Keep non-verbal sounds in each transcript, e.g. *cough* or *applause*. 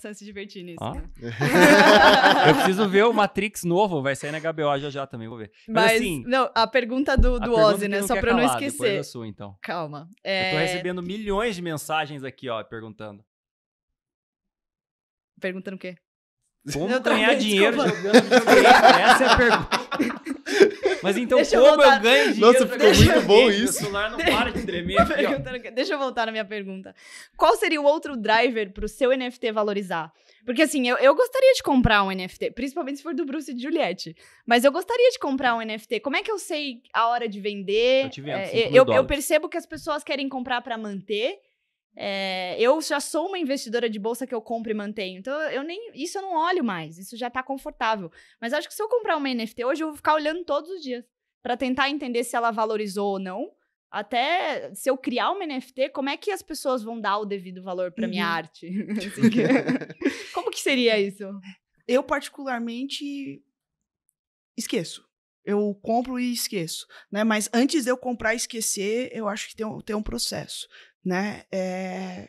precisa se divertir nisso. Ah? Né? *laughs* eu preciso ver o Matrix novo, vai sair na HBO já já também, vou ver. Mas, Mas assim, não, a pergunta do, do pergunta Ozzy, né? Só pra calar, não esquecer. Da sua, então. Calma. É... Eu tô é, recebendo milhões de mensagens aqui, ó, perguntando. Perguntando o quê? Como eu ganhar também, *laughs* dinheiro jogando videogame? Essa é a pergunta. *laughs* Mas então, Deixa eu como eu, eu ganho dinheiro? Nossa, ficou muito bom isso. O celular não para de tremer. Aqui, Deixa eu voltar na minha pergunta. Qual seria o outro driver para o seu NFT valorizar? Porque assim, eu, eu gostaria de comprar um NFT, principalmente se for do Bruce e de Juliette. Mas eu gostaria de comprar um NFT. Como é que eu sei a hora de vender? Eu, te vendo, é, eu, eu percebo que as pessoas querem comprar para manter é, eu já sou uma investidora de bolsa que eu compro e mantenho. Então, eu nem. Isso eu não olho mais. Isso já tá confortável. Mas acho que se eu comprar uma NFT hoje, eu vou ficar olhando todos os dias. para tentar entender se ela valorizou ou não. Até se eu criar uma NFT, como é que as pessoas vão dar o devido valor para minha uhum. arte? *laughs* Assim, *laughs* como que seria isso? Eu, particularmente, esqueço. Eu compro e esqueço, né? Mas antes de eu comprar e esquecer, eu acho que tem um, tem um processo né? É,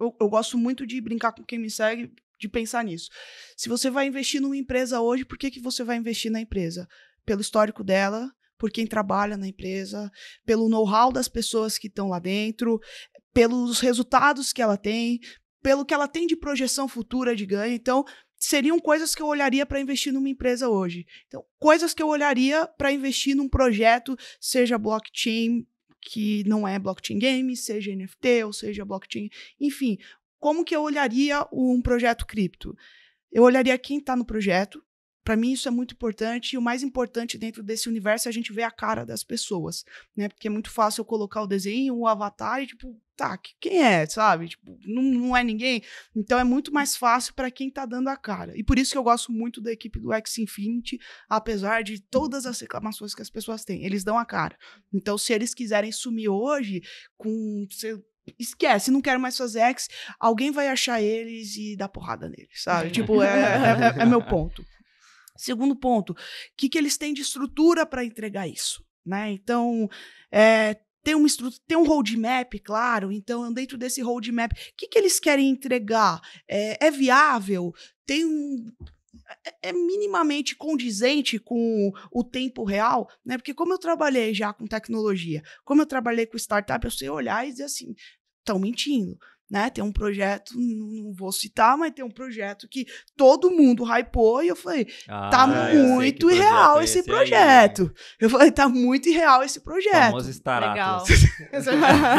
eu, eu gosto muito de brincar com quem me segue, de pensar nisso. Se você vai investir numa empresa hoje, por que, que você vai investir na empresa? Pelo histórico dela, por quem trabalha na empresa, pelo know-how das pessoas que estão lá dentro, pelos resultados que ela tem, pelo que ela tem de projeção futura de ganho. Então, seriam coisas que eu olharia para investir numa empresa hoje. Então, coisas que eu olharia para investir num projeto, seja blockchain, que não é blockchain game, seja NFT ou seja blockchain, enfim, como que eu olharia um projeto cripto? Eu olharia quem está no projeto. Para mim isso é muito importante e o mais importante dentro desse universo é a gente ver a cara das pessoas, né? Porque é muito fácil eu colocar o desenho, o avatar e tipo tá, quem é, sabe? Tipo, não, não é ninguém. Então é muito mais fácil para quem tá dando a cara. E por isso que eu gosto muito da equipe do X Infinity, apesar de todas as reclamações que as pessoas têm. Eles dão a cara. Então, se eles quiserem sumir hoje com esquece, não quero mais fazer ex, alguém vai achar eles e dar porrada neles, sabe? tipo, é, é, é, é meu ponto. Segundo ponto, o que, que eles têm de estrutura para entregar isso? Né? Então, é, tem uma estrutura, tem um roadmap, claro. Então, dentro desse roadmap, o que, que eles querem entregar? É, é viável? Tem um é, é minimamente condizente com o tempo real, né? Porque como eu trabalhei já com tecnologia, como eu trabalhei com startup, eu sei olhar e dizer assim, estão mentindo. Né? Tem um projeto, não vou citar, mas tem um projeto que todo mundo hypou e eu falei, tá ah, tá muito irreal é esse, esse, projeto. Aí, Eu falei, tá muito irreal esse projeto. Famoso estará. Legal. *laughs*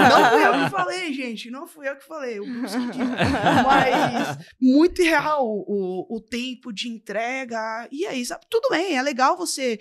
não fui eu que falei, gente, não fui eu que falei, o Bruce mas muito irreal o, o tempo de entrega. E aí, é sabe, tudo bem, é legal você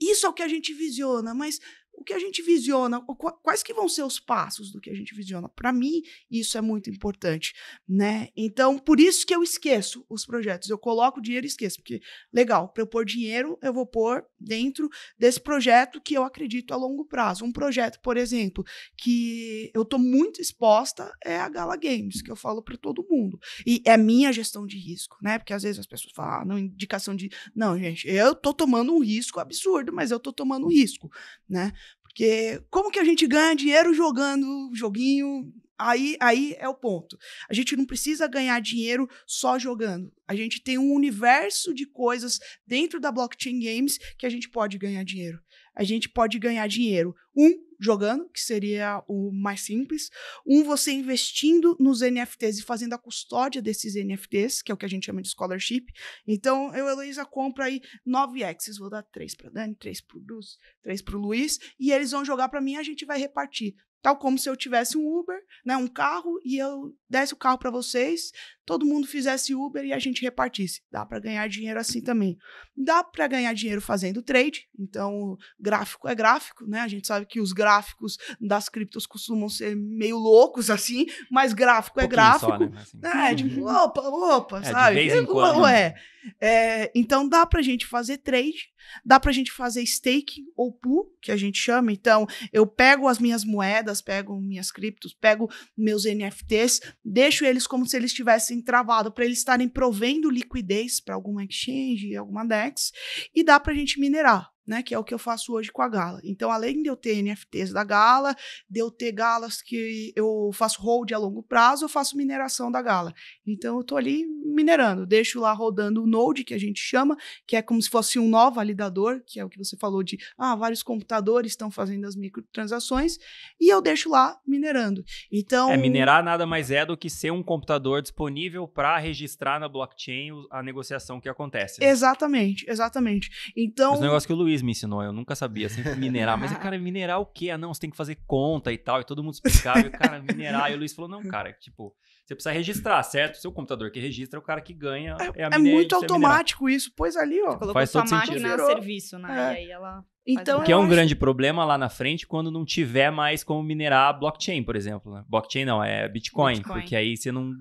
isso é o que a gente visiona, mas o que a gente visiona, quais que vão ser os passos do que a gente visiona. Para mim, isso é muito importante, né? Então, por isso que eu esqueço os projetos. Eu coloco o dinheiro e esqueço, porque legal, para eu pôr dinheiro, eu vou pôr dentro desse projeto que eu acredito a longo prazo. Um projeto, por exemplo, que eu estou muito exposta é a Gala Games, que eu falo para todo mundo. E é minha gestão de risco, né? Porque às vezes as pessoas falam, ah, não indicação de, não, gente, eu tô tomando um risco absurdo, mas eu tô tomando um risco, né? Porque como que a gente ganha dinheiro jogando joguinho Aí, aí é o ponto. A gente não precisa ganhar dinheiro só jogando. A gente tem um universo de coisas dentro da blockchain games que a gente pode ganhar dinheiro. A gente pode ganhar dinheiro, um, jogando, que seria o mais simples, um, você investindo nos NFTs e fazendo a custódia desses NFTs, que é o que a gente chama de scholarship. Então, eu, Heloísa, compro aí nove Xs, vou dar três para Dani, três para o Luiz, três para o Luiz, e eles vão jogar para mim e a gente vai repartir. Tal como se eu tivesse um Uber, né, um carro, e eu desse o carro para vocês, todo mundo fizesse Uber e a gente repartisse. Dá para ganhar dinheiro assim também. Dá para ganhar dinheiro fazendo trade, então gráfico é gráfico, né? A gente sabe que os gráficos das criptos costumam ser meio loucos assim, mas gráfico um é gráfico. Só, né? Assim. É, tipo, *laughs* opa, opa, é, sabe? De vez em quando. Ué, né? É, então dá para a gente fazer trade, dá para a gente fazer stake ou pool, que a gente chama. Então eu pego as minhas moedas, pego minhas criptos, pego meus NFTs, deixo eles como se eles estivessem travado para eles estarem provendo liquidez para alguma exchange, alguma DEX, e dá para a gente minerar né? Que é o que eu faço hoje com a Gala. Então, além de eu ter NFTs da Gala, de eu ter galas que eu faço hold a longo prazo, eu faço mineração da Gala. Então, eu tô ali minerando, deixo lá rodando o node, que a gente chama, que é como se fosse um nó validador, que é o que você falou de, ah, vários computadores estão fazendo as microtransações, e eu deixo lá minerando. Então... É, minerar nada mais é do que ser um computador disponível para registrar na blockchain a negociação que acontece. Né? Exatamente, exatamente. Então... Os negócios que o Luiz Luiz me ensinou, eu nunca sabia, sempre minerar. Mas, *laughs* cara, minerar o quê? Ah, não, você tem que fazer conta e tal, e todo mundo explicava, e o cara minerar. E o Luiz falou, não, cara, tipo, você precisa registrar, certo? Seu computador que registra é o cara que ganha. É, é, é muito é automático minerar. isso, pois ali, ó. Você colocou Faz sua máquina sentido. a serviço, né? É. E aí ela... Então, o que é um acho... grande problema lá na frente quando não tiver mais como minerar blockchain, por exemplo. Né? Blockchain não, é Bitcoin, Bitcoin, porque aí você não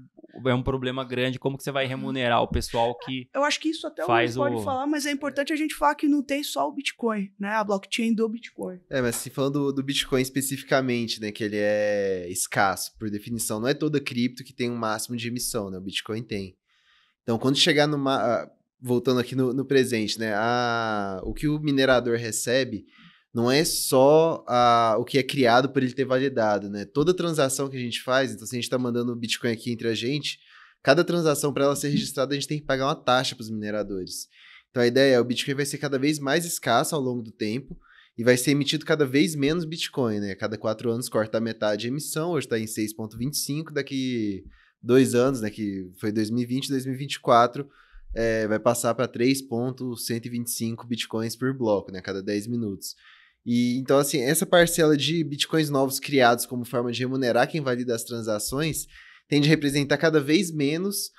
é um problema grande. Como que você vai uhum. remunerar o pessoal que. Eu acho que isso até faz o pode falar, mas é importante a gente falar que não tem só o Bitcoin, né? A blockchain do Bitcoin. É, mas se falando do, do Bitcoin especificamente, né? Que ele é escasso, por definição. Não é toda cripto que tem um máximo de emissão, né? O Bitcoin tem. Então, quando chegar numa. Ah, voltando aqui no, no presente, né? A, ah, o que o minerador recebe não é só a, o que é criado por ele ter validado, né? Toda transação que a gente faz, então se a gente está mandando o Bitcoin aqui entre a gente, cada transação para ela ser registrada a gente tem que pagar uma taxa para os mineradores. Então a ideia é o Bitcoin vai ser cada vez mais escasso ao longo do tempo e vai ser emitido cada vez menos Bitcoin, né? Cada quatro anos corta a metade a emissão, hoje está em 6,25, daqui dois anos, né? Que foi 2020, 2024, é, vai passar para 3,125 Bitcoins por bloco, né? Cada 10 minutos. E então, assim, essa parcela de bitcoins novos criados como forma de remunerar quem valida as transações tende a representar cada vez menos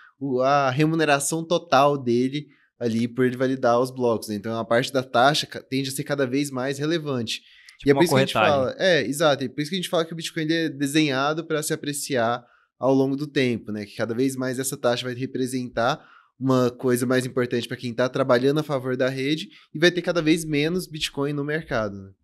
a remuneração total dele ali por ele validar os blocos. Né? Então, a parte da taxa tende a ser cada vez mais relevante. Tipo e é tipo por isso que a gente fala. É, exato. é por isso que a gente fala que o Bitcoin ele é desenhado para se apreciar ao longo do tempo, né? Que cada vez mais essa taxa vai representar uma coisa mais importante para quem está trabalhando a favor da rede e vai ter cada vez menos Bitcoin no mercado. Né?